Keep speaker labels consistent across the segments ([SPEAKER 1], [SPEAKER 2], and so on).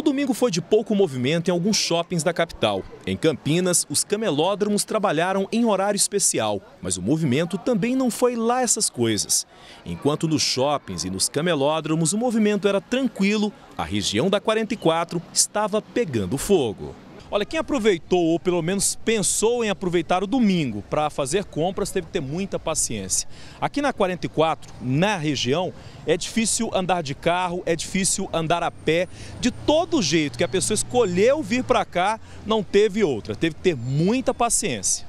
[SPEAKER 1] O domingo foi de pouco movimento em alguns shoppings da capital. Em Campinas, os camelódromos trabalharam em horário especial, mas o movimento também não foi lá essas coisas. Enquanto nos shoppings e nos camelódromos o movimento era tranquilo, a região da 44 estava pegando fogo. Olha, quem aproveitou ou pelo menos pensou em aproveitar o domingo para fazer compras teve que ter muita paciência. Aqui na 44, na região, é difícil andar de carro, é difícil andar a pé. De todo jeito que a pessoa escolheu vir para cá, não teve outra. Teve que ter muita paciência.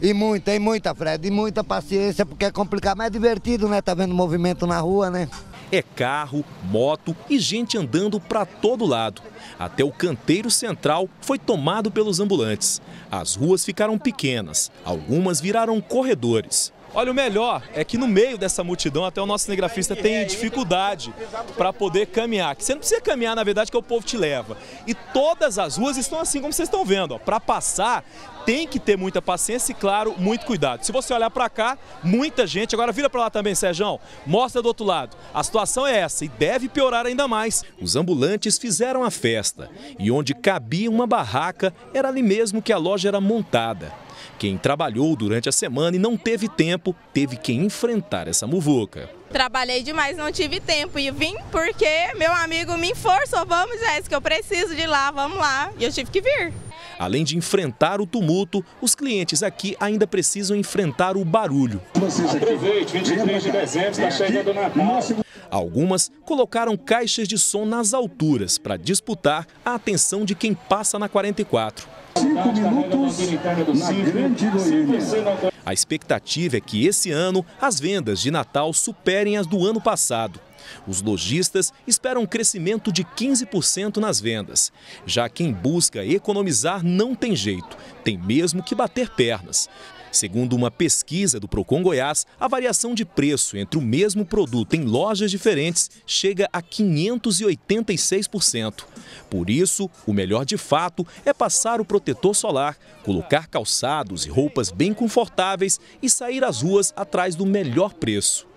[SPEAKER 1] E muita, e muita, Fred, e muita paciência, porque é complicado, mas é divertido, né? Tá vendo movimento na rua, né? É carro, moto e gente andando para todo lado. Até o canteiro central foi tomado pelos ambulantes. As ruas ficaram pequenas, algumas viraram corredores. Olha, o melhor é que no meio dessa multidão até o nosso cinegrafista tem dificuldade para poder caminhar. Você não precisa caminhar, na verdade, que é o povo te leva. E todas as ruas estão assim como vocês estão vendo. Para passar, tem que ter muita paciência e, claro, muito cuidado. Se você olhar para cá, muita gente. Agora vira para lá também, Sérgio. Mostra do outro lado. A situação é essa e deve piorar ainda mais. Os ambulantes fizeram a festa e onde cabia uma barraca era ali mesmo que a loja era montada. Quem trabalhou durante a semana e não teve tempo, teve que enfrentar essa muvuca. Trabalhei demais, não tive tempo e vim porque meu amigo me forçou, vamos Jéssica, eu preciso de lá, vamos lá. E eu tive que vir. Além de enfrentar o tumulto, os clientes aqui ainda precisam enfrentar o barulho. Aproveite, 23 de dezembro, está chegando o Natal. Algumas colocaram caixas de som nas alturas para disputar a atenção de quem passa na 44. Cinco minutos na Grande Goiânia. A expectativa é que esse ano as vendas de Natal superem as do ano passado. Os lojistas esperam um crescimento de 15% nas vendas. Já quem busca economizar não tem jeito, tem mesmo que bater pernas. Segundo uma pesquisa do Procon Goiás, a variação de preço entre o mesmo produto em lojas diferentes chega a 586%. Por isso, o melhor de fato é passar o protetor solar, colocar calçados e roupas bem confortáveis e sair às ruas atrás do melhor preço.